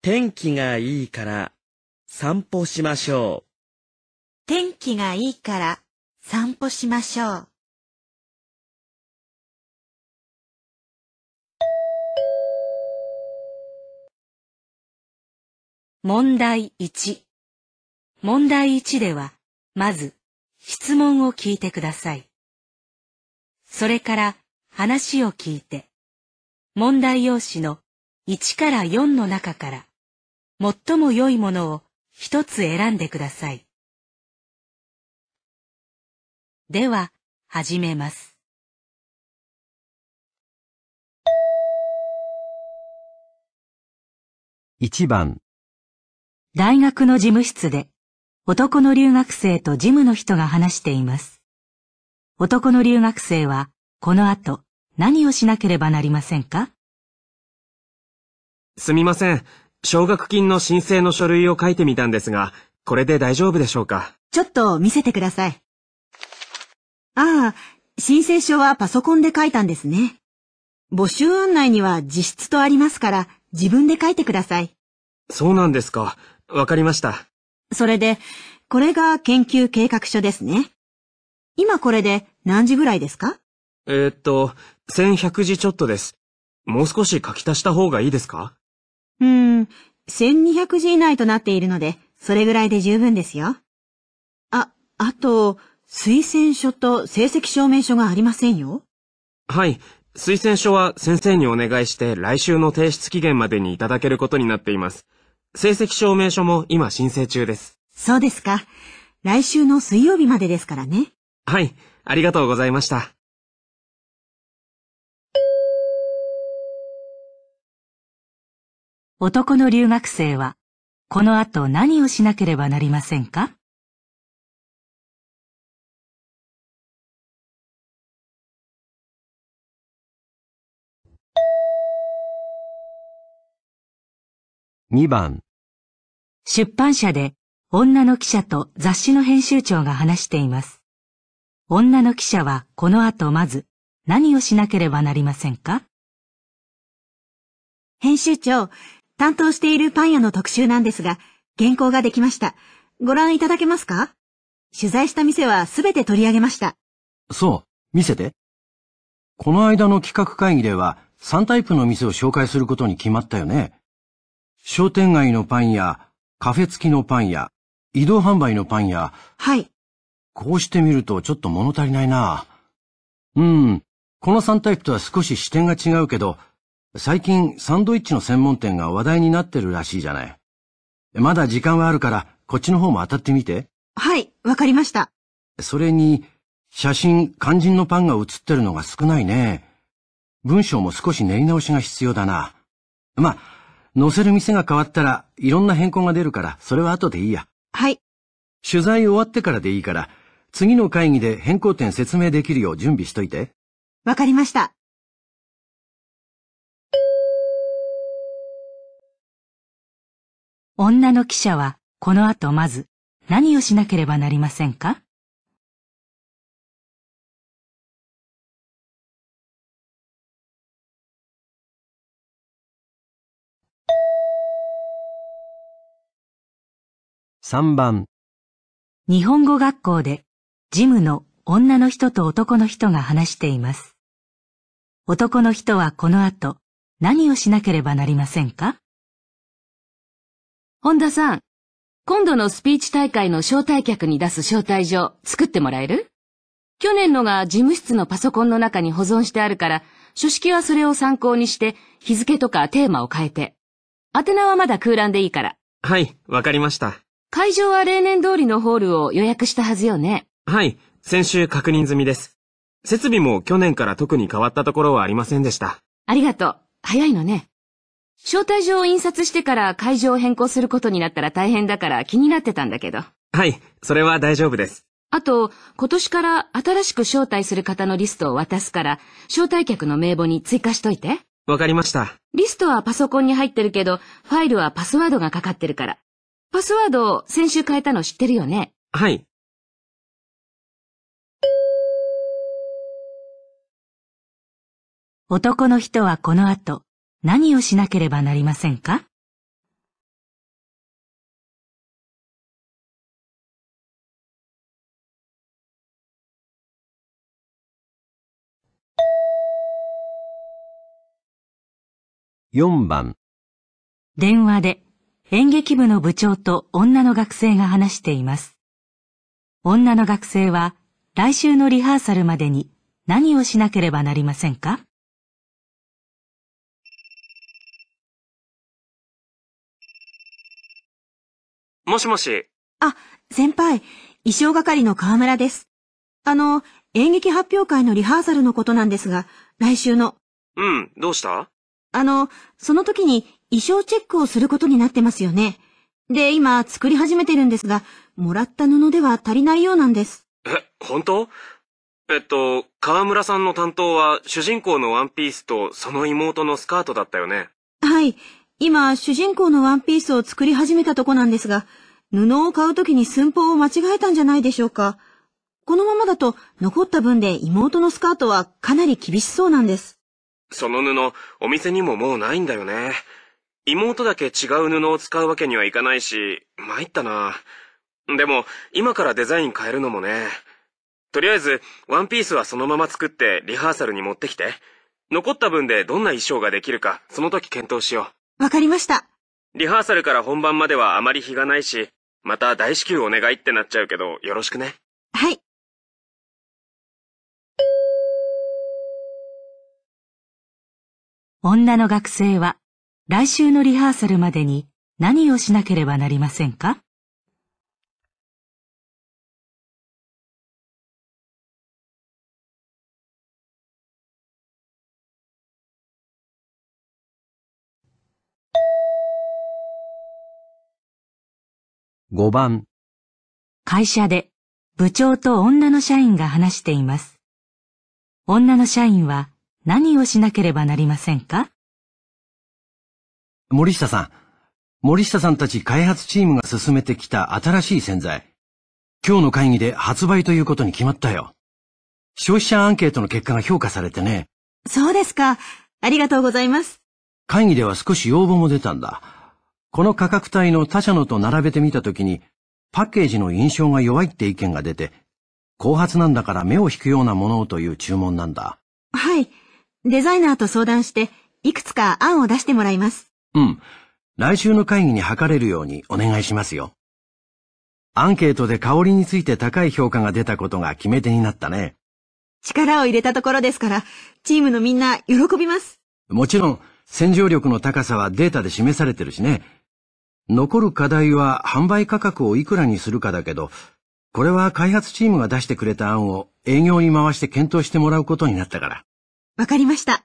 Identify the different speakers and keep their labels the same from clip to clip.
Speaker 1: 天気がいいから
Speaker 2: 散歩しましょう。天気がいいから散歩し
Speaker 3: ましょう。
Speaker 2: 問題1。問題1では、まず、質問を聞いてください。それから、話を聞いて、問題用紙の1から4の中から、最も良いものを一つ選んでください。で
Speaker 3: は、始めます。一番
Speaker 2: 大学の事務室で男の留学生と事務の人が話しています。男の留学生はこの後何をしなければなりませんか
Speaker 4: すみません。奨学金の申請の書類を書いてみたんですが、これで大丈夫でしょうか
Speaker 2: ちょっと見せてください。
Speaker 5: ああ、申請書はパソコンで書いたんですね。募集案内には自筆とありますから、自分で書いてください。
Speaker 4: そうなんですか。わかりました。
Speaker 5: それで、これが研究計画書ですね。今これで何時ぐらいですか
Speaker 4: えっと、1100字ちょっとです。もう少し書き足した方がいいですか
Speaker 5: うーん、1200字以内となっているので、それぐらいで十分ですよ。あ、あと、推薦書と成績証明書がありませんよ。
Speaker 4: はい。推薦書は先生にお願いして来週の提出期限までにいただけることになっています。成績証明書も今申請中です。
Speaker 2: そうですか。来週の水曜日までですからね。
Speaker 4: はい。ありがとうございました。
Speaker 3: 男の留学生は、この後何をしなければなりませんか2番
Speaker 2: 出版社で女の記者と雑誌の編集長が話しています。女の記者はこの後まず何をしなければなりませんか編集長、担当しているパン屋の特集なんですが、原稿
Speaker 5: ができました。ご覧いただけますか取材した店はすべて取り上げました。
Speaker 1: そう、見せて。この間の企画会議では3タイプの店を紹介することに決まったよね。商店街のパン屋、カフェ付きのパン屋、移動販売のパン屋。はい。こうしてみるとちょっと物足りないな。うん。この3タイプとは少し視点が違うけど、最近サンドイッチの専門店が話題になってるらしいじゃない。まだ時間はあるから、こっちの方も当たってみて。
Speaker 5: はい、わかりました。
Speaker 1: それに、写真、肝心のパンが写ってるのが少ないね。文章も少し練り直しが必要だな。まあ、載せる店が変わったらいろんな変更が出るから、それは後でいいや。はい。取材終わってからでいいから、次の会議で変更点説明できるよう準備しといて。わかりました。
Speaker 2: 女の記者はこの後まず何をしなければなりませんか
Speaker 3: 3番
Speaker 2: 日本語学校でジムの女の人と男の人が話しています。男の人はこの後何をしなければなりませんか本田さん、今度のスピーチ大会の招待客に出す招待状作ってもらえる去
Speaker 6: 年のが事務室のパソコンの中に保存してあるから、書式はそれを参考にして、日付とかテーマを変えて。宛名はまだ空欄でいいから。
Speaker 4: はい、わかりました。
Speaker 6: 会場は例年通りのホールを予約したはずよね。
Speaker 4: はい、先週確認済みです。設備も去年から特に変わったところはありませんでした。
Speaker 6: ありがとう。早いのね。招待状を印刷してから会場を変更することになったら大変だから気になってたんだけど。
Speaker 4: はい、それは大丈夫です。
Speaker 6: あと、今年から新しく招待する方のリストを渡すから、招待客の名簿に追加しといて。
Speaker 4: わかりました。
Speaker 6: リストはパソコンに入ってるけど、ファイルはパスワードがかかってるから。パスワー
Speaker 3: ド、先週変えたの知ってるよねはい。男の人はこの後、何をしなければなりませんか4番
Speaker 2: 電話で演劇部の部長と女の学生が話しています。女の学生は来週のリハーサルまでに何をしなければなりませんか
Speaker 3: もしもし。あ、先輩、衣装係の河村です。あの、
Speaker 5: 演劇発表会のリハーサルのことなんですが、来週の。
Speaker 4: うん、どうした
Speaker 5: あの、その時に衣装チェックをすることになってますよね。で、今、作り始めてるんですが、もらった布では足りないようなんです。
Speaker 4: え、本当えっと、河村さんの担当は、主人公のワンピースとその妹のスカートだったよね。
Speaker 5: はい。今、主人公のワンピースを作り始めたとこなんですが、布を買うときに寸法を間違えたんじゃないでしょうか。このままだと残った分で妹のスカートはかなり厳しそうなんです。
Speaker 4: その布、お店にももうないんだよね。妹だけ違う布を使うわけにはいかないし、参ったな。でも、今からデザイン変えるのもね。とりあえず、ワンピースはそのまま作ってリハーサルに持ってきて。残った分でどんな衣装ができるか、その時検討しよう。
Speaker 5: わかりました。
Speaker 4: リハーサルから本番まではあまり日がないし、また大至急お願いってなっちゃうけど、よろしくね。はい。
Speaker 2: 女の学生は来週のリハーサルまでに何をしなければなりませんか
Speaker 3: 5
Speaker 7: 番
Speaker 2: 会社で部長と女の社員が話しています。女の社員は何をしなければなりませんか
Speaker 1: 森下さん、森下さんたち開発チームが進めてきた新しい洗剤。今日の会議で発売ということに決まったよ。消費者アンケートの結果が評価されてね。そうですか。ありがとうございます。会議では少し要望も出たんだ。この価格帯の他社のと並べてみたときに、パッケージの印象が弱いって意見が出て、後発なんだから目を引くようなものをという注文なんだ。
Speaker 5: はい。デザイナーと相談して、いくつか案を出してもらいます。
Speaker 1: うん。来週の会議に測れるようにお願いしますよ。アンケートで香りについて高い評価が出たことが決め手になったね。
Speaker 5: 力を入れたところですから、チームのみんな喜びます。
Speaker 1: もちろん、洗浄力の高さはデータで示されてるしね。残る課題は販売価格をいくらにするかだけど、これは開発チームが出してくれた案を営業に回して検討してもらうことになったから。
Speaker 3: わかりました。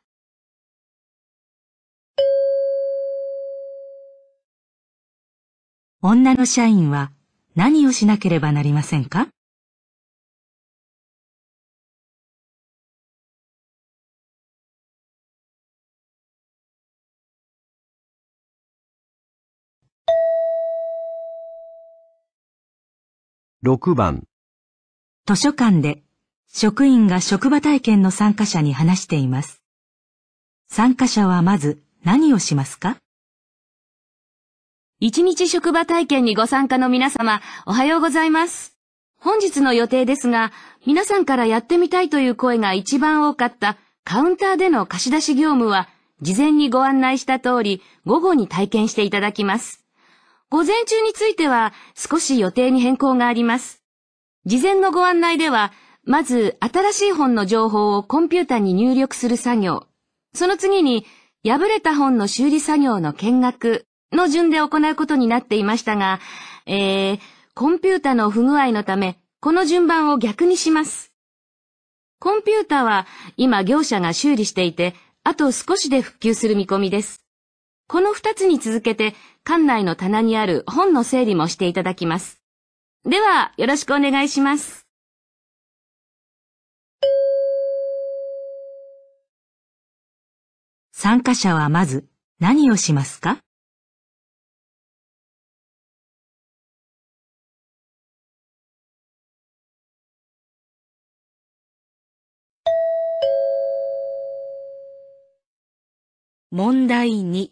Speaker 3: 女の社員は何をしなければなりませんか6番
Speaker 2: 図書館で職員が職場体験の参加者に話しています。参加者はまず何をしますか
Speaker 6: 一日職場体験にご参加の皆様、おはようございます。本日の予定ですが、皆さんからやってみたいという声が一番多かったカウンターでの貸し出し業務は、事前にご案内した通り、午後に体験していただきます。午前中については少し予定に変更があります。事前のご案内では、まず新しい本の情報をコンピュータに入力する作業、その次に破れた本の修理作業の見学の順で行うことになっていましたが、えー、コンピュータの不具合のため、この順番を逆にします。コンピュータは今業者が修理していて、あと少しで復旧する見込みです。この二つに続けて館内の棚にある本の整理もしていただ
Speaker 3: きます。では、よろしくお願いします。参加者はまず何をしますか
Speaker 2: 問題2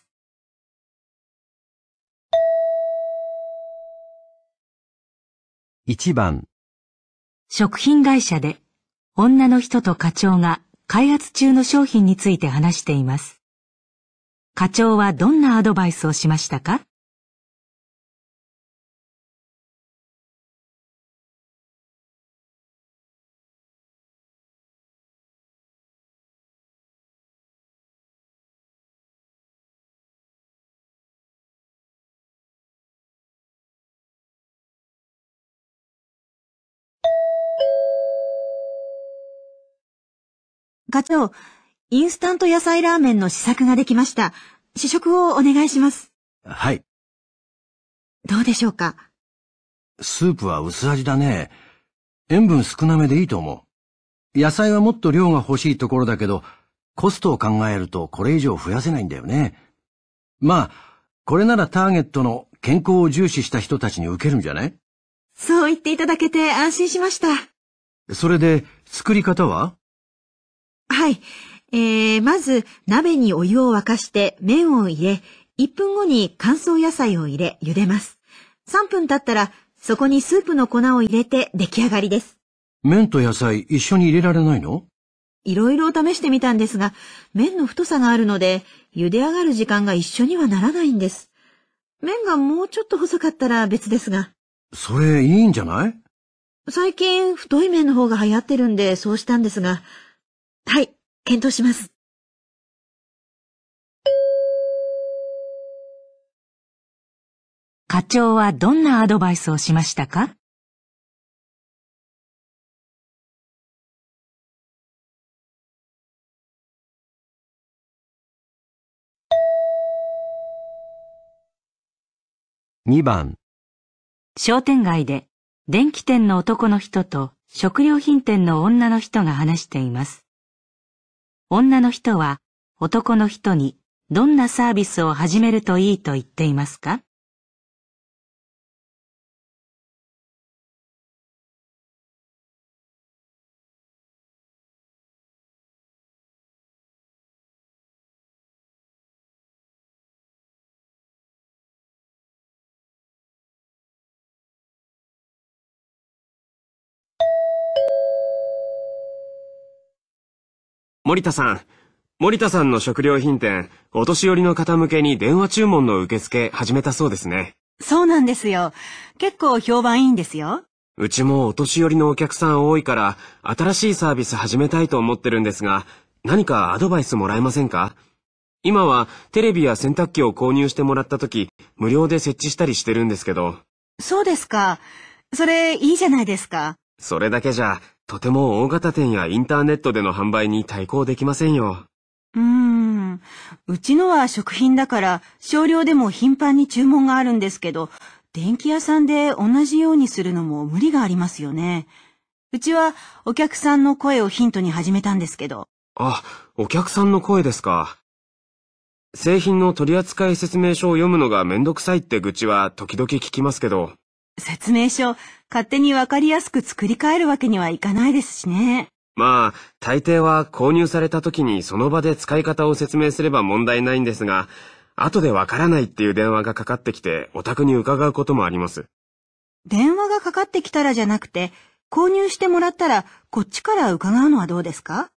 Speaker 2: 1番食品会社で女の人と課長が開発中の商品について話しています。課長はどんなアドバイスをしましたか課長、インスタント野菜ラーメンの試作ができました。試食をお願いします。はい。どうでしょうか
Speaker 1: スープは薄味だね。塩分少なめでいいと思う。野菜はもっと量が欲しいところだけど、コストを考えるとこれ以上増やせないんだよね。まあ、これならターゲットの健康を重視した人たちに受けるんじゃない
Speaker 5: そう言っていただけて安心しました。
Speaker 1: それで、作り方は
Speaker 5: はい。えー、まず、鍋にお湯を沸かして麺を入れ、1分後に乾燥野菜を入れ、茹でます。3分経ったら、そこにスープの粉を入れて出来上がりです。
Speaker 1: 麺と野菜一緒に入れられないの
Speaker 5: いろいろ試してみたんですが、麺の太さがあるので、茹で上がる時間が一緒にはならないんです。麺がもうちょっと細かったら別ですが。
Speaker 1: それいいんじゃない
Speaker 2: 最近太い麺の方が流行ってるんでそうしたんですが、はい、検討します。
Speaker 3: 課長はどんなアドバイスをしましたか2番
Speaker 2: 商店街で電気店の男の人と食料品店の女の人が話しています。女の人は男の人にどんなサービスを始めるといいと言っていますか
Speaker 4: 森田さん、森田さんの食料品店、お年寄りの方向けに電話注文の受付始めたそうですね。
Speaker 5: そうなんですよ。結構評判いいんですよ。
Speaker 4: うちもお年寄りのお客さん多いから、新しいサービス始めたいと思ってるんですが、何かアドバイスもらえませんか今はテレビや洗濯機を購入してもらった時、無料で設置したりしてるんですけど。
Speaker 1: そ
Speaker 5: うですか。それいいじゃないですか。
Speaker 4: それだけじゃとても大型店やインターネットでの販売に対抗できませんよ。
Speaker 5: うーん。うちのは食品だから少量でも頻繁に注文があるんですけど、電気屋さんで同じようにするのも無理がありますよね。うちはお客さんの声をヒントに始めたんですけど。
Speaker 4: あ、お客さんの声ですか。製品の取扱説明書を読むのがめんどくさいって愚痴は時々聞きますけど、
Speaker 5: 説明書、勝手にわかりやすく作り変えるわけにはいかないですしね。
Speaker 4: まあ、大抵は購入された時にその場で使い方を説明すれば問題ないんですが、後でわからないっていう電話がかかってきて、お宅に伺うこともあります。
Speaker 5: 電話がかかってきたらじゃなくて、購入してもらったら、こっちから伺うのはどうですか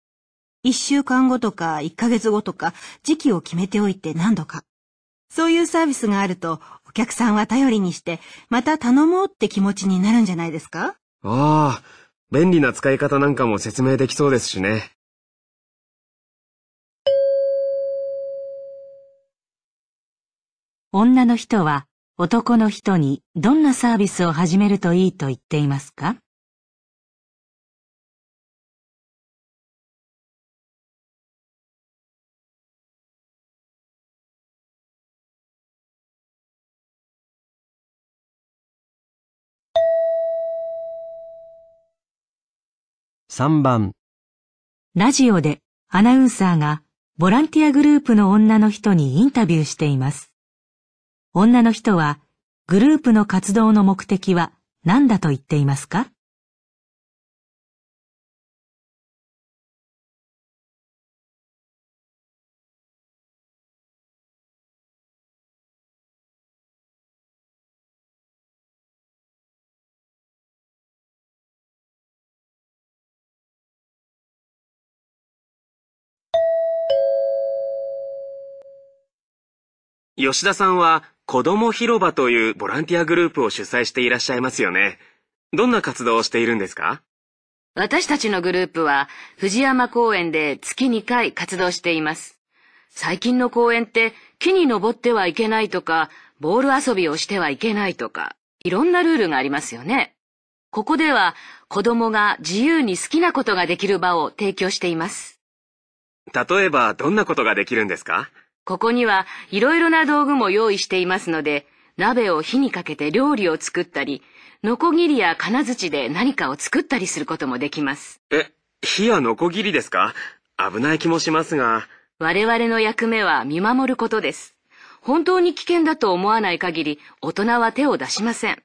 Speaker 5: 一週間後とか一ヶ月後とか、時期を決めておいて何度か。そういうサービスがあると、お客さんは頼りにして、また頼もうって気持ちになるんじゃないですか
Speaker 4: ああ、便利な使い方なんかも説明できそうですしね。
Speaker 2: 女の人は男の人にどんなサービスを始めるといいと言っていますか3番。ラジオでアナウンサーがボランティアグループの女の人にインタビューしています。女の人はグループの活動の目的は何だと言っていますか
Speaker 4: 吉田さんは子供広場というボランティアグループを主催していらっしゃいますよね。どんな活動をしているんですか
Speaker 6: 私たちのグループは藤山公園で月2回活動しています。最近の公園って木に登ってはいけないとか、ボール遊びをしてはいけないとか、いろんなルールがありますよね。ここでは子供が自由に好きなことができる場を提供しています。
Speaker 4: 例えばどんなことができるんですか
Speaker 6: ここにはいろいろな道具も用意していますので、鍋を火にかけて料理を作ったり、ノコギリや金槌で何かを作ったりすることもできます。
Speaker 4: え、火やノコギリですか危ない気もしますが。
Speaker 6: 我々の役目は見守ることです。本当に危険だと思わない限り、大人は手を出しません。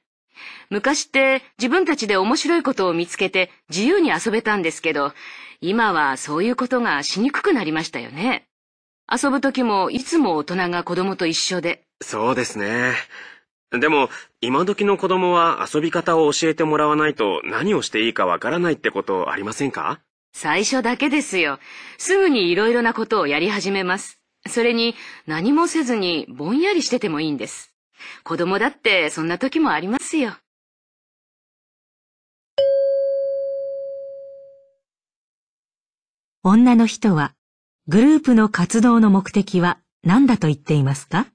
Speaker 6: 昔って自分たちで面白いことを見つけて自由に遊べたんですけど、今はそういうことがしにくくなりましたよね。遊ぶ時もいつも大人が子供と一緒で。
Speaker 4: そうですね。でも、今時の子供は遊び方を教えてもらわないと何をしていいかわからないってことありませんか
Speaker 6: 最初だけですよ。すぐに色々なことをやり始めます。それに何もせずにぼんやりしててもいいんです。子供だってそんな時もありますよ。
Speaker 2: 女の人はグループの活動の目的は何だ
Speaker 3: と言っていますか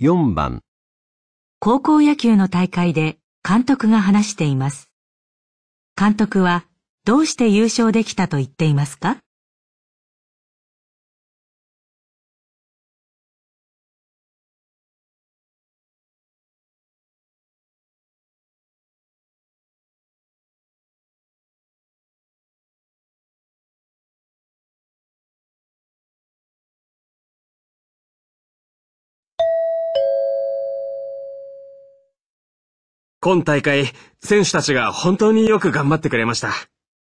Speaker 3: 4番
Speaker 2: 高校野球の大会で監督が話しています。監督はどうして優勝できたと言っていますか
Speaker 4: 今大会、選手たちが本当によく頑張ってくれました。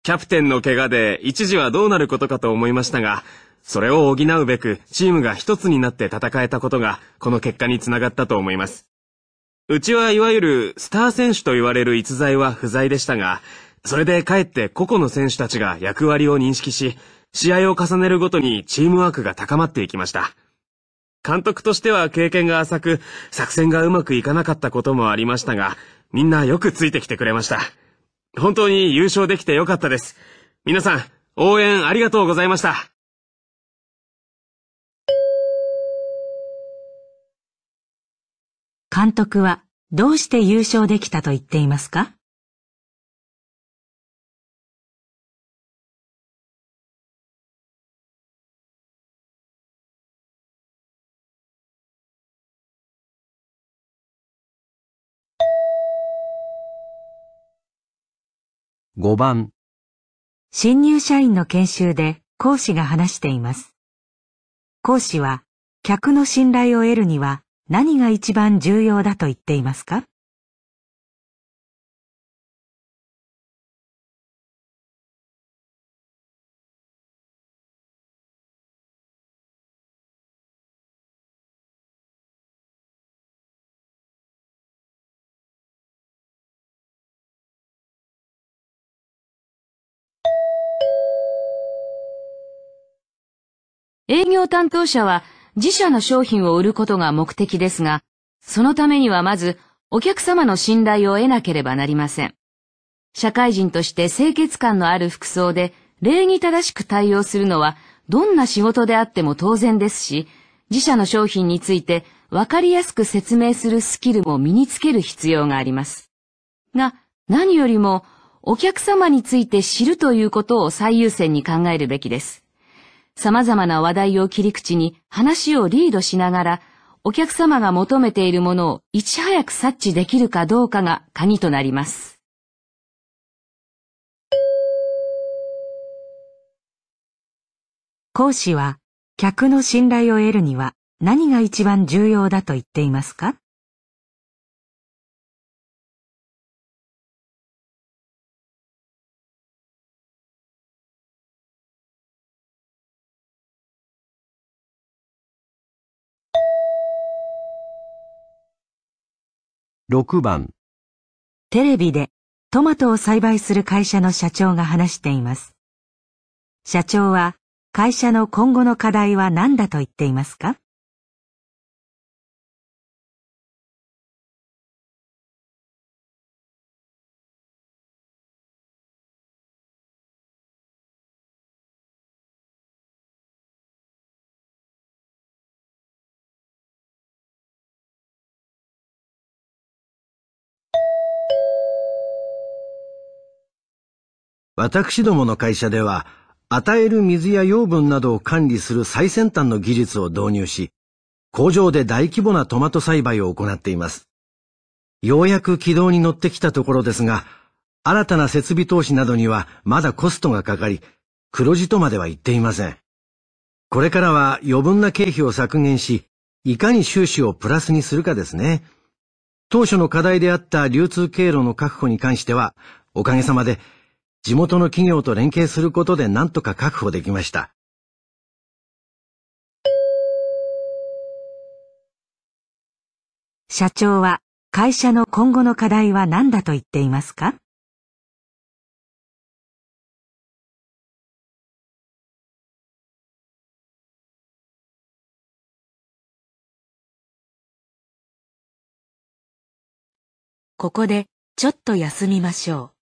Speaker 4: キャプテンの怪我で一時はどうなることかと思いましたが、それを補うべくチームが一つになって戦えたことが、この結果につながったと思います。うちはいわゆるスター選手と言われる逸材は不在でしたが、それでかえって個々の選手たちが役割を認識し、試合を重ねるごとにチームワークが高まっていきました。監督としては経験が浅く、作戦がうまくいかなかったこともありましたが、みんなよくついてきてくれました。本当に優勝できてよかったです。皆さん、応援ありがとうございました。
Speaker 2: 監督は
Speaker 3: どうして優勝できたと言っていますか5番
Speaker 2: 新入社員の研修で講師が話しています。講師は客の信頼を得るには何が一番重要だと言っていますか
Speaker 3: 営業担当者
Speaker 6: は自社の商品を売ることが目的ですが、そのためにはまずお客様の信頼を得なければなりません。社会人として清潔感のある服装で礼儀正しく対応するのはどんな仕事であっても当然ですし、自社の商品についてわかりやすく説明するスキルも身につける必要があります。が、何よりもお客様について知るということを最優先に考えるべきです。様々な話題を切り口に話をリードしながら、お客様が求めているものをいち早く察知で
Speaker 2: きるかどうかが鍵となります。講師は、客の信頼を得るには何が一番重要だと言っていますか6番テレビでトマトを栽培する会社の社長が話しています。社長は会社の今後の課題は何だと言っ
Speaker 3: ていますか
Speaker 1: 私どもの会社では、与える水や養分などを管理する最先端の技術を導入し、工場で大規模なトマト栽培を行っています。ようやく軌道に乗ってきたところですが、新たな設備投資などにはまだコストがかかり、黒字とまでは言っていません。これからは余分な経費を削減し、いかに収支をプラスにするかですね。当初の課題であった流通経路の確保に関しては、おかげさまで地元の企業と連携することで何とか確保できました。
Speaker 2: 社長は会社の今後の課題は何だと言っていますかここでちょっと休みましょう。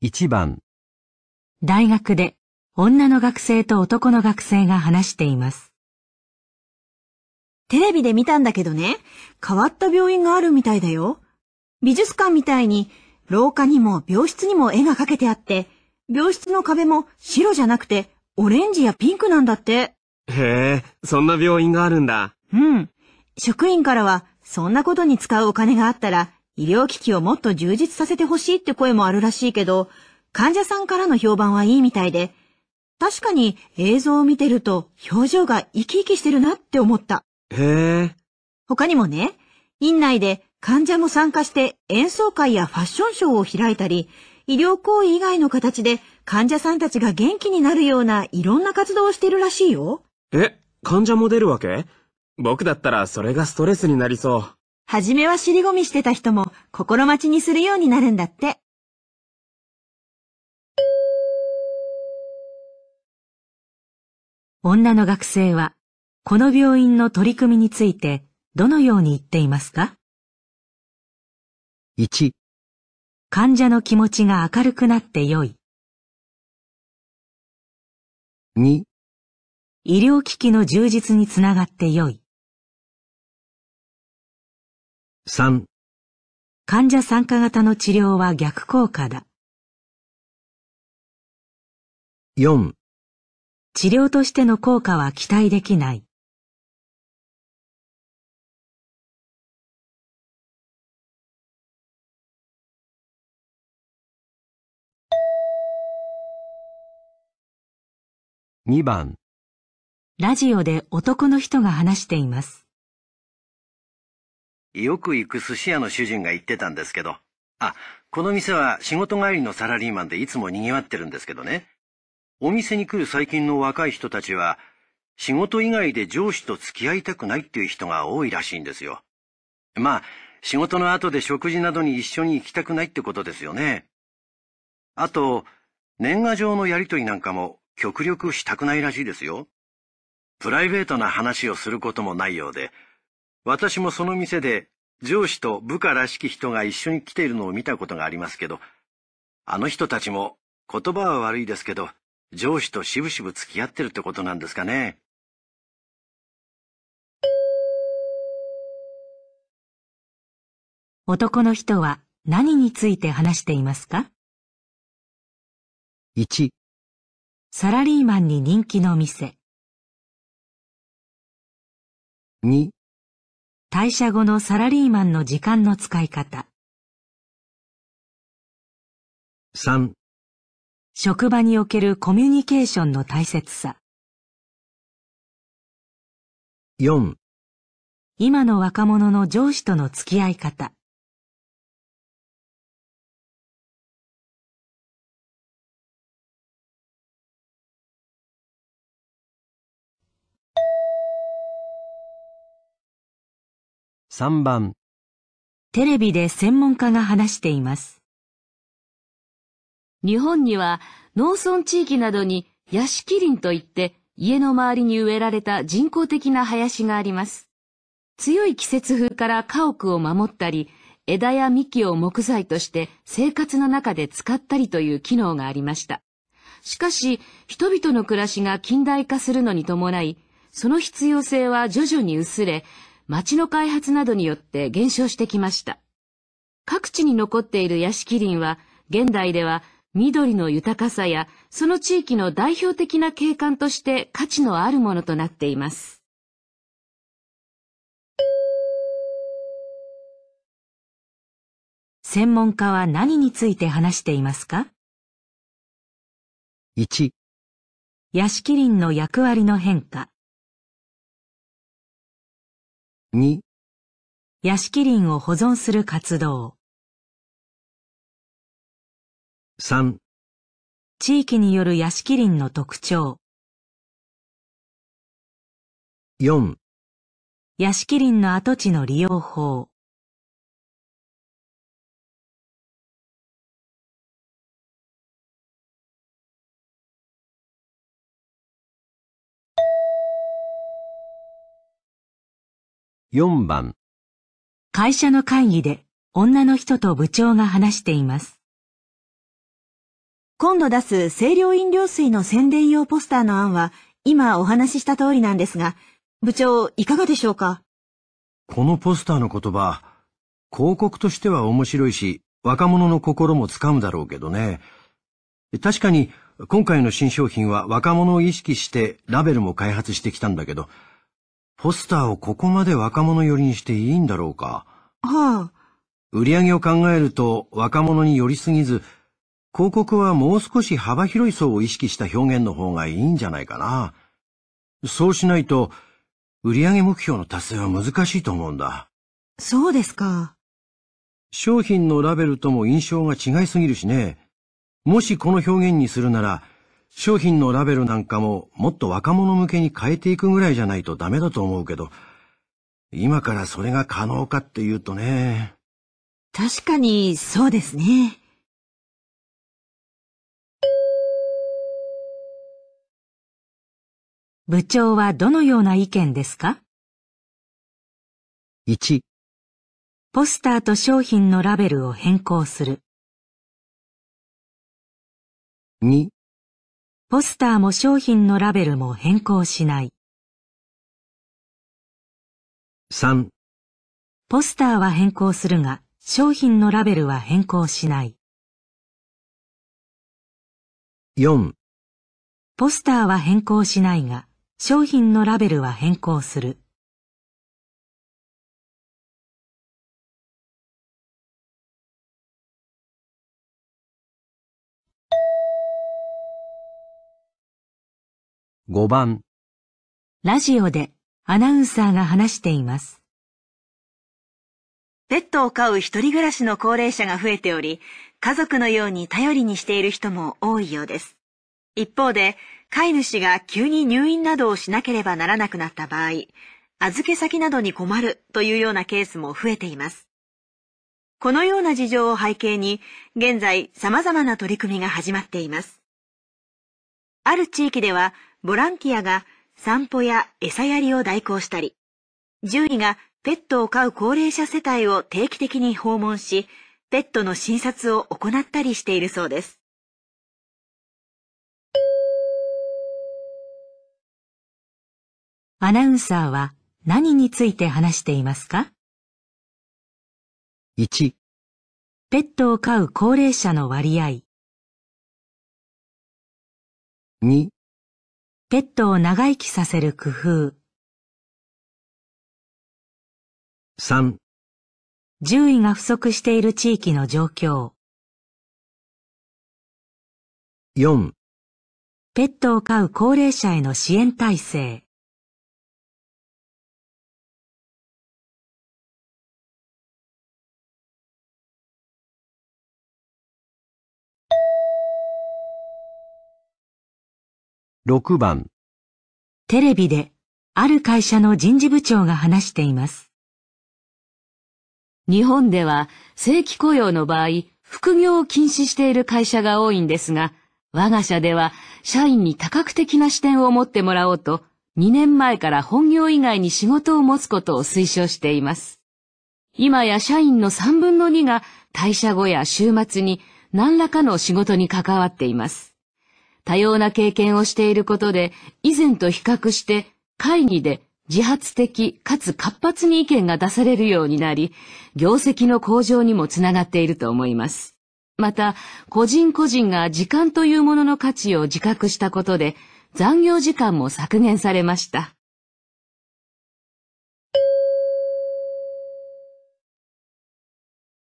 Speaker 3: 1番大
Speaker 2: 学で女の学生と男の学生が話しています。テレ
Speaker 5: ビで見たんだけどね、変わった病院があるみたいだよ。美術館みたいに廊下にも病室にも絵が描けてあって、病室の壁も白じゃなくてオレンジやピンクなんだって。
Speaker 4: へえ、そんな病院があるんだ。
Speaker 5: うん。職員からはそんなことに使うお金があったら医療機器をもっと充実させてほしいって声もあるらしいけど、患者さんからの評判はいいみたいで、確かに映像を見てると表情が生き生きしてるなって思った。
Speaker 4: へえ。
Speaker 5: 他にもね、院内で患者も参加して演奏会やファッションショーを開いたり、医療行為以外の形で患者さんたちが元気になるようないろんな活動をしてるらしいよ。
Speaker 4: え、患者も出るわけ僕だったらそれがストレスになりそう。
Speaker 5: はじめは尻込みしてた人も心
Speaker 3: 待ちにするようになるんだって。
Speaker 2: 女の学生は、この病院の取り組みについて、どのように言っていますか ?1、患者の気持ちが明るくなって良い。
Speaker 3: 2、医療機器の充実につながって良い。3患者参加型の治療は逆効果だ。4治療としての効果は期待できない。2番
Speaker 2: ラジオで男の人が話しています。
Speaker 1: よく行く寿司屋の主人が言ってたんですけど、あ、この店は仕事帰りのサラリーマンでいつも賑わってるんですけどね。お店に来る最近の若い人たちは、仕事以外で上司と付き合いたくないっていう人が多いらしいんですよ。まあ、仕事の後で食事などに一緒に行きたくないってことですよね。あと、年賀状のやりとりなんかも極力したくないらしいですよ。プライベートな話をすることもないようで、私もその店で上司と部下らしき人が一緒に来ているのを見たことがありますけど、あの人たちも言葉は悪いですけど、上司としぶしぶ付き合ってるってことなんですかね。
Speaker 3: 男の人は何について話していますか ?1 サラリーマンに人気の店2退社後のサラリーマンの時間の使い方。3職場におけるコミュニケーションの大切さ。4今の若者の上司との付き合い方。3番テレビで専門家が話しています。日本には農村地域
Speaker 6: などに屋敷林といって家の周りに植えられた人工的な林があります。強い季節風から家屋を守ったり、枝や幹を木材として生活の中で使ったりという機能がありました。しかし、人々の暮らしが近代化するのに伴い、その必要性は徐々に薄れ、町の開発などによって減少してきました。各地に残っている屋敷林は、現代では緑の豊かさやその地
Speaker 2: 域の代表的な景観として価値のあるものとなっています。専門家は何について話していますか ?1 屋敷林の役割の変化
Speaker 3: 2屋敷林を保存する活動3地域による屋敷林の特徴4屋敷林の跡地の利用法
Speaker 2: 4番会社の会議で女の人と部長が話しています。今度出す清涼飲料
Speaker 5: 水の宣伝用ポスターの案は今お話しした通りなんですが、部長いかがでしょうか
Speaker 1: このポスターの言葉、広告としては面白いし、若者の心もつかむだろうけどね。確かに今回の新商品は若者を意識してラベルも開発してきたんだけど、ポスターをここまで若者寄りにしていいんだろうか。はあ。売り上げを考えると若者に寄りすぎず、広告はもう少し幅広い層を意識した表現の方がいいんじゃないかな。そうしないと、売り上げ目標の達成は難しいと思うんだ。そうですか。商品のラベルとも印象が違いすぎるしね。もしこの表現にするなら、商品のラベルなんかももっと若者向けに変えていくぐらいじゃないとダメだと思うけど、今からそれが可能かっていうとね。確か
Speaker 3: にそうですね。部長はどのような意見ですか ?1 ポスターと商品のラベルを変更する2
Speaker 2: ポスターも商品のラベルも変更しない。3ポスターは変更するが、商品のラベルは変更しない。4ポスターは変更しないが、商品のラベルは変更する。
Speaker 3: 5番ラジオでアナウンサーが
Speaker 2: 話しています。
Speaker 3: ペットを飼う一人暮らしの高齢
Speaker 5: 者が増えており、家族のように頼りにしている人も多いようです。一方で、飼い主が急に入院などをしなければならなくなった場合、預け先などに困るというようなケースも増えています。このような事情を背景に、現在様々な取り組みが始まっています。ある地域では、ボランティアが散歩や餌やりを代行したり、獣医がペットを飼う高齢者世帯を定期的に訪問し、ペ
Speaker 3: ットの診察を行ったりしているそうです。アナウンサーは何について話していますか ?1 ペットを飼う高齢者の割合2ペットを長生きさせる工夫。3獣医が不足している地域の状況。4ペットを飼う高齢者への支援体制。6番
Speaker 2: テレビである会社の人事部長が話しています。日本では正規雇用
Speaker 6: の場合、副業を禁止している会社が多いんですが、我が社では社員に多角的な視点を持ってもらおうと、2年前から本業以外に仕事を持つことを推奨しています。今や社員の3分の2が退社後や週末に何らかの仕事に関わっています。多様な経験をしていることで、以前と比較して会議で自発的かつ活発に意見が出されるようになり、業績の向上にもつながっていると思います。また、個人個人が時間というものの価値を自覚し
Speaker 2: たことで、残業時間も削減されました。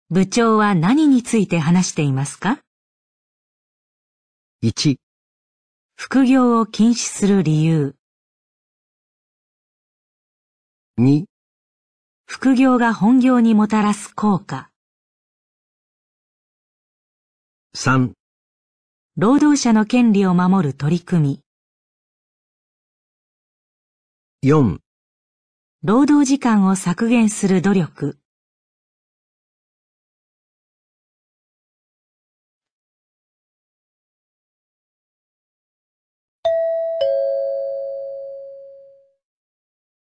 Speaker 3: 部長は何について話していますか 1, 副業を禁止する理由。2副業が本業にもたらす効果。3労働者の権利を守る取り組み。4労働時間を削減する努力。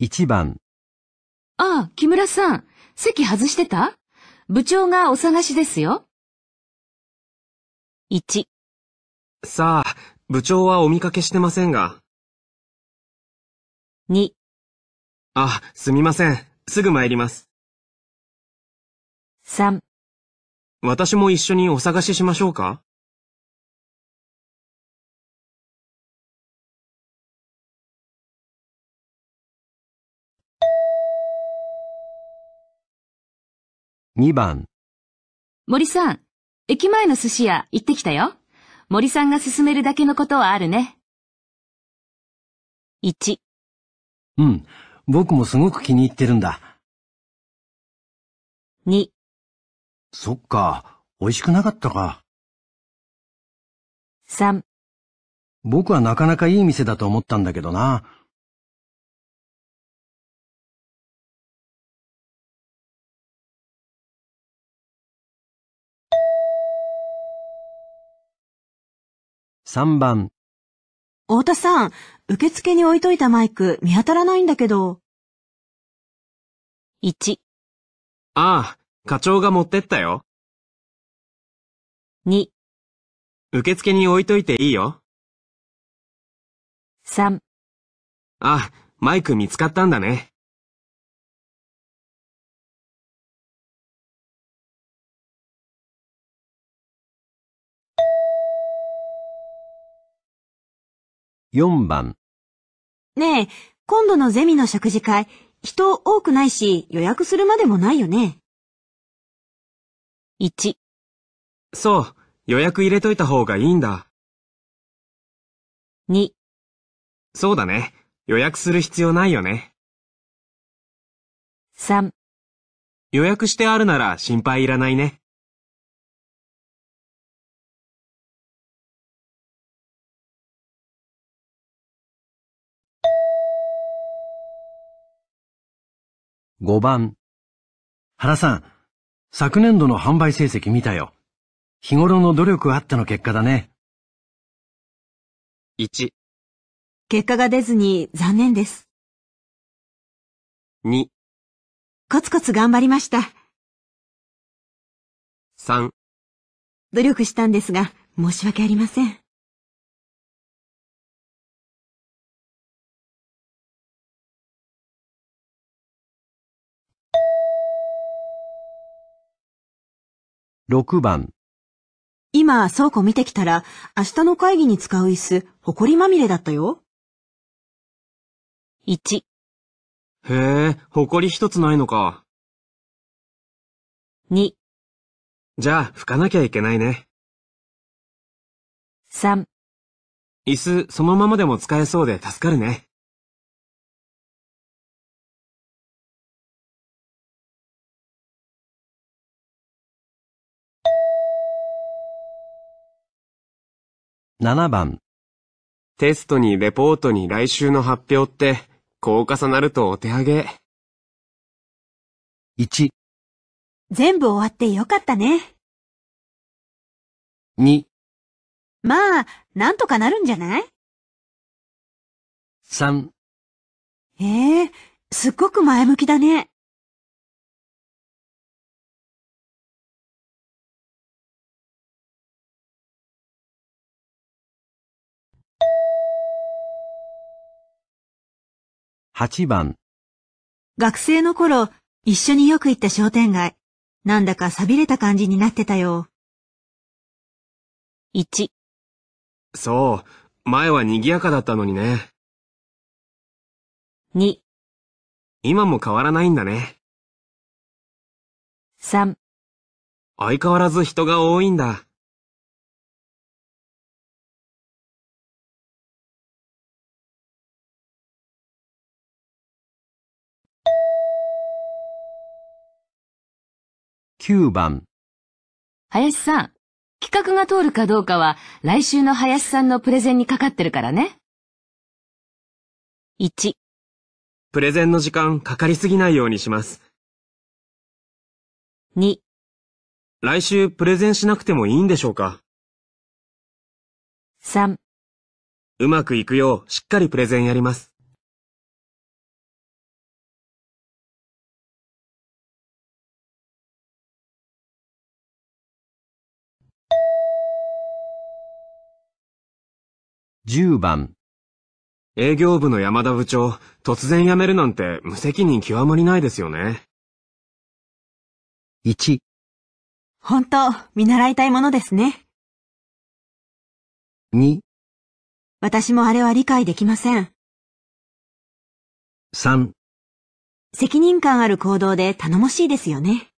Speaker 3: 1番。ああ、木村さん、席外してた部長がお探しですよ。1。さあ、部長はお見かけしてませんが。2。あ、すみません。すぐ参ります。3。私も一緒にお探ししましょうか2番。森さん、駅前の寿司屋行ってきたよ。森さんが勧めるだけのことはあるね。1。うん、僕もすごく気に入ってるんだ。2。そっか、美味しくなかったか。3。僕はなかなかいい店だと思ったんだけどな。
Speaker 7: 3番。
Speaker 2: 太田さん、受付に置いといたマイク見当たらないんだけど。1。
Speaker 3: ああ、課長が持ってったよ。2。受付に置いといていいよ。3。あ、マイク見つかったんだね。4番。ねえ、今度のゼミの
Speaker 2: 食事会、人多くないし予約するまでもないよね。1。そう、
Speaker 3: 予約入れといた方がいいんだ。2。そうだね、予約する必要ないよね。3。予約してあるなら心配いらないね。5番。原さん、昨年度の販売成績見たよ。日頃の努力あっての結果だね。1、結果が出ずに残念です。2、コツコツ頑張りました。3、努力したんですが、申し訳ありません。6番今倉庫見てきたら明日の会議に使う椅子、ほこりまみれだったよ。1、へえ、ほこり一つないのか。2、じゃあ、拭かなきゃいけないね。3、椅子そのままでも使えそうで助かるね。7
Speaker 7: 番テストにレポートに来週の発表って、こう重なる
Speaker 3: とお手上げ。1
Speaker 2: 全部終わって
Speaker 3: よかったね。2まあ、なんとかなるんじゃない ?3 ええすっごく前向きだね。8番学生の頃、一緒によく行った商店街。なんだか錆びれた感じになってたよ。1、そう、前は賑やかだったのにね。2、今も変わらないんだね。3、相変わらず人が多いんだ。9番林さん、企画が通るかどうかは来週の林さんのプレゼンにかかってるからね。1、プレゼンの時間かかりすぎないようにします。2、来週プレゼンしなくてもいいんでしょうか ?3、うまくいくようしっかりプレゼンやります。10番。営業部の山田部長、突然辞めるなんて無責任極まりないですよね。1。本当、見習いたいものですね。2。私もあれは理解できません。3。責任感ある行動で頼もしいですよね。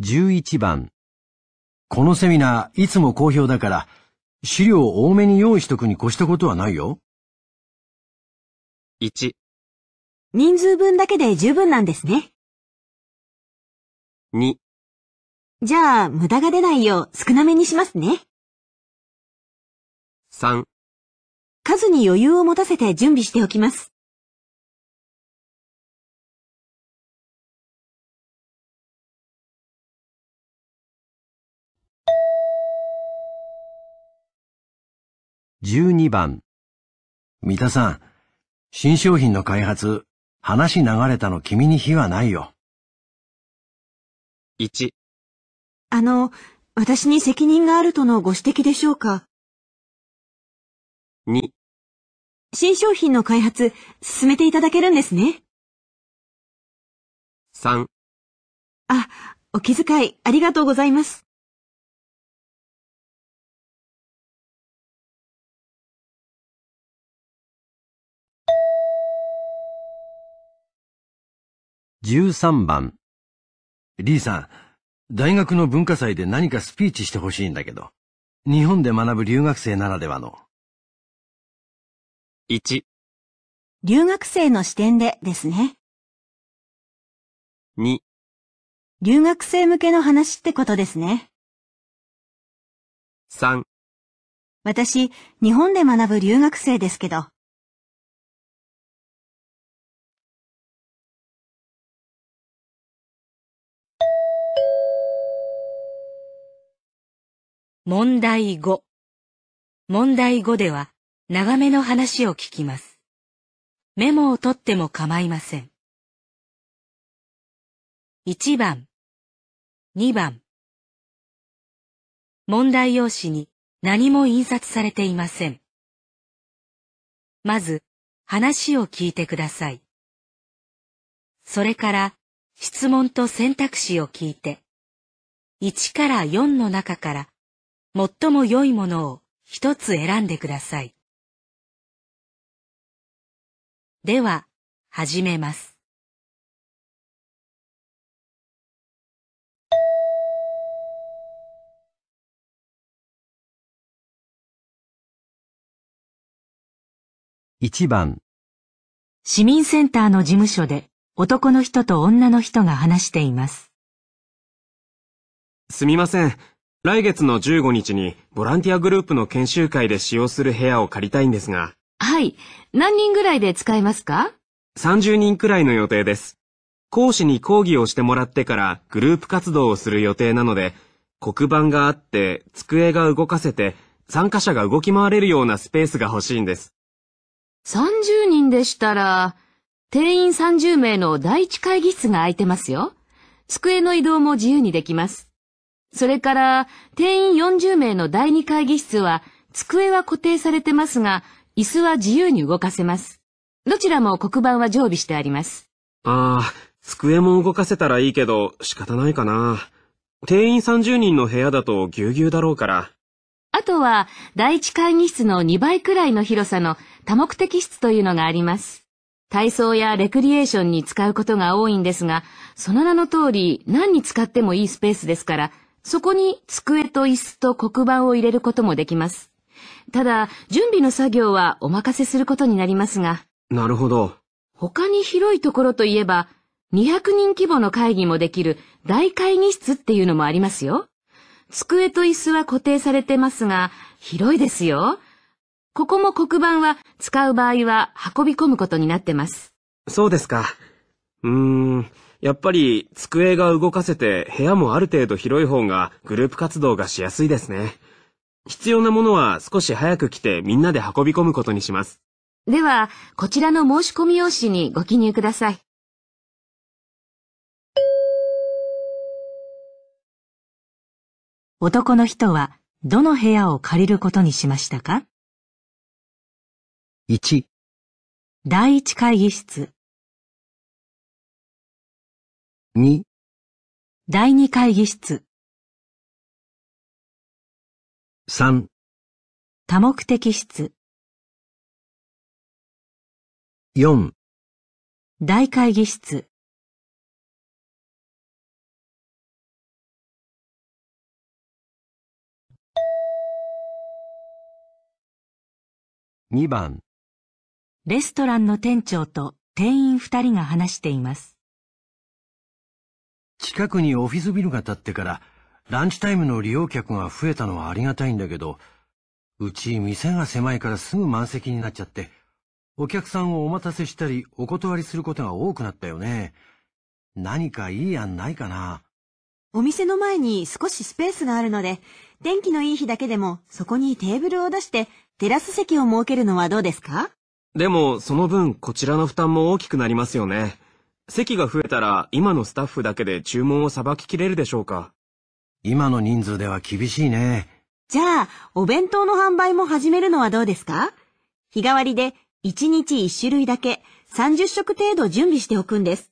Speaker 7: 11番。このセミナー、いつも好評だから、資料を多
Speaker 3: めに用意しとくに越したことはないよ。1。人数分だけで十分なんですね。2。じゃあ、無駄が出ないよう少なめにしますね。3。数に余裕を持たせて準備しておきます。12番。三田さん、新商品の開発、話流れたの君に非はないよ。1。あの、私に責任があるとのご指摘でしょうか。2。新商品の開発、進めていただけるんですね。3。あ、お気遣いありがとうございます。
Speaker 1: 13番。リーさん、大学の文化祭で何かスピーチしてほしいんだけど。日本で学ぶ留学生ならではの。1、留学生の視点
Speaker 3: でですね。2、留学生向けの話ってことですね。3、私、日本で学ぶ留学生ですけど、
Speaker 2: 問題5。問題5では、長めの話を聞きます。メモを取っても構いません。1番、2番。問題用紙に何も印刷されていません。まず、話を聞いてください。それから、質問と選択肢を聞いて、1から4の中から最も良いものを一つ選んでください。では、始
Speaker 3: めます。1番市民センターの
Speaker 2: 事務所で男の人と女の人が話しています。
Speaker 4: すみません。来月の15日にボランティアグループの研修会で使用する部屋を借りたいんですが。
Speaker 6: はい。何人ぐらいで使えますか
Speaker 4: ?30 人くらいの予定です。講師に講義をしてもらってからグループ活動をする予定なので、黒板があって、机が動かせて、参加者が動き回れるようなスペースが欲しいんです。
Speaker 6: 30人でしたら、定員30名の第一会議室が空いてますよ。机の移動も自由にできます。それから、定員40名の第2会議室は、机は固定されてますが、椅子は自由に動かせます。どちらも黒板は常備してあります。
Speaker 4: ああ、机も動かせたらいいけど、仕方ないかな。定員30人の部屋だとぎゅうぎゅうだろうから。
Speaker 6: あとは、第一会議室の2倍くらいの広さの多目的室というのがあります。体操やレクリエーションに使うことが多いんですが、その名の通り何に使ってもいいスペースですから、そこに机と椅子と黒板を入れることもできます。ただ、準備の作業はお任せすることになりますが。
Speaker 4: なるほど。
Speaker 6: 他に広いところといえば、200人規模の会議もできる大会議室っていうのもありますよ。机と椅子は固定されてますが、広いですよ。ここも黒板は使う場合は運び込むことになってます。そ
Speaker 4: うですか。うーん。やっぱり机が動かせて部屋もある程度広い方がグループ活動がしやすいですね。必要なものは少し早く来てみんなで運び込むことにします。
Speaker 2: では、こちらの申し込み用紙にご記入ください。
Speaker 3: 男の人はどの部屋を借りることにしましたか ?1 第一会議室2第二会議室3多目的室4大会議室2番
Speaker 2: レストランの店長と店員2人が話しています
Speaker 1: 近くにオフィスビルが建ってからランチタイムの利用客が増えたのはありがたいんだけど、うち店が狭いからすぐ満席になっちゃって、お客さんをお待たせしたりお断りすることが多くなったよね。何かいい案ないかな。お店の前
Speaker 5: に少しスペースがあるので、天気のいい日だけでもそこにテーブルを出してテラス席を設けるのはどうですか
Speaker 4: でもその分こちらの負担も大きくなりますよね。席が増えたら今のスタッフだけで注文をさばききれるでしょうか
Speaker 1: 今の人数では厳しいね。
Speaker 5: じゃあ、お弁当の販売も始めるのはどうですか日替わりで1日1種類だけ30食程度準備しておくんです。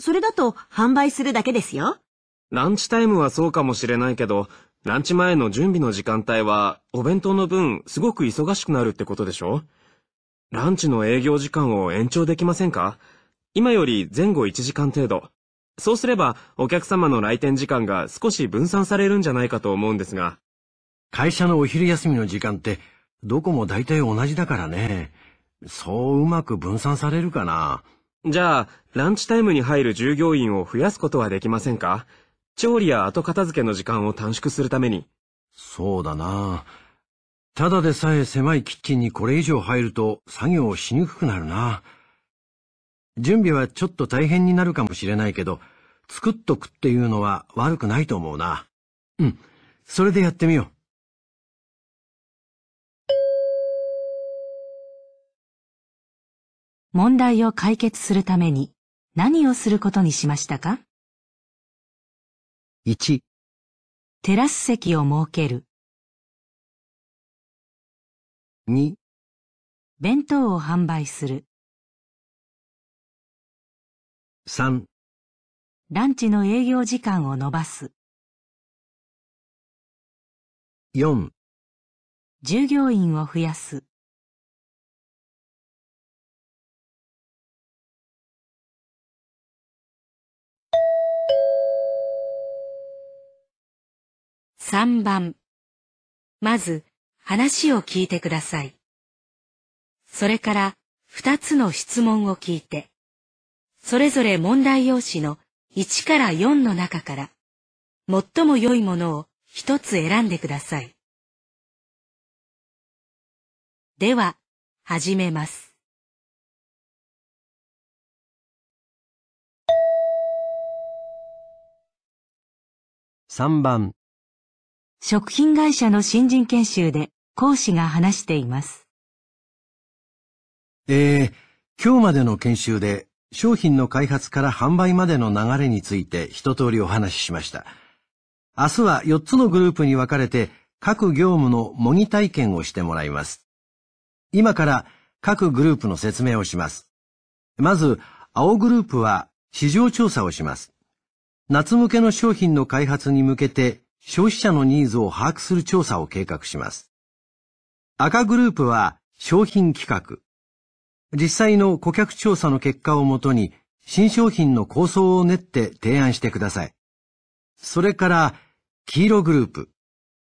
Speaker 5: それだと販売するだけですよ。
Speaker 4: ランチタイムはそうかもしれないけど、ランチ前の準備の時間帯は、お弁当の分、すごく忙しくなるってことでしょランチの営業時間を延長できませんか今より前後1時間程度。そうすればお客様の来店時間が少し
Speaker 1: 分散されるんじゃないかと思うんですが。会社のお昼休みの時間ってどこも大体同じだからね。そううまく分散されるかな。じ
Speaker 4: ゃあ、ランチタイムに入る従業員を増やすことはできませんか調理や後片
Speaker 1: 付けの時間を短縮するために。そうだな。ただでさえ狭いキッチンにこれ以上入ると作業しにくくなるな。準備はちょっと大変になるかもしれないけど、作っとくっていうのは悪くないと思うな。うん。それでやってみよう。
Speaker 3: 問題を解決するために何をすることにしましたか ?1 テラス席を設ける2弁当を販売する3ランチの営業時間を延ばす4従業員を増やす
Speaker 2: 3番まず話を聞いてください。それから2つの質問を聞いて。それぞれ問題用紙の1から4の中から、最も良いものを一つ選んでください。
Speaker 3: では、始めます。
Speaker 2: 3番食品会社の新人研修で講師が話しています。
Speaker 1: えー、今日までの研修で商品の開発から販売までの流れについて一通りお話ししました。明日は4つのグループに分かれて各業務の模擬体験をしてもらいます。今から各グループの説明をします。まず、青グループは市場調査をします。夏向けの商品の開発に向けて消費者のニーズを把握する調査を計画します。赤グループは商品企画。実際の顧客調査の結果をもとに、新商品の構想を練って提案してください。それから、黄色グループ。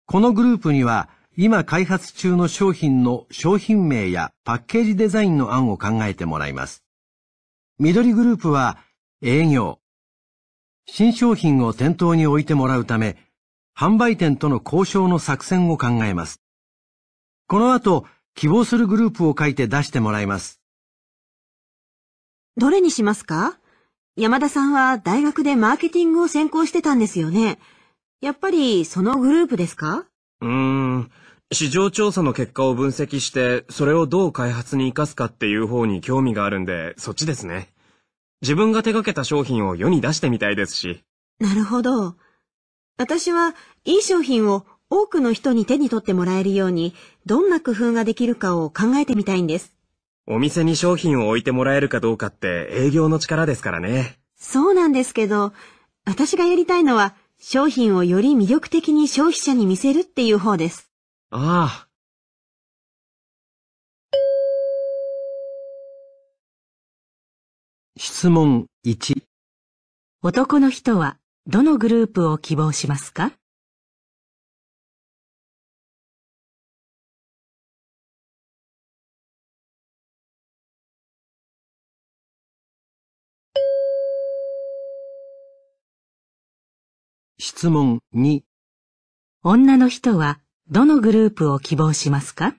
Speaker 1: このグループには、今開発中の商品の商品名やパッケージデザインの案を考えてもらいます。緑グループは、営業。新商品を店頭に置いてもらうため、販売店との交渉の作戦を考えます。この後、希望するグループを書いて出してもらいます。どれにし
Speaker 5: ますか山田さんは大学でマーケティングを専攻してたんですよね。やっぱりそのグループですか
Speaker 4: うーん。市場調査の結果を分析して、それをどう開発に活かすかっていう方に興味があるんで、そっちですね。自分が手掛けた商品を世に出してみたいですし。
Speaker 5: なるほど。私は、いい商品を多くの人に手に取ってもらえるように、どんな工夫ができるかを考えてみたいんです。
Speaker 4: お店に商品を置いてもらえるかどうかって営業の力ですからね。
Speaker 5: そうなんですけど、私がやりたいのは商品を
Speaker 3: より魅力的に消費者に見せるっていう方です。ああ。質問1男の人はどのグループを希望しますか問
Speaker 2: 2女の人はどのグループを希望しますか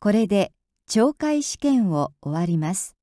Speaker 2: これで懲戒試験を終わります。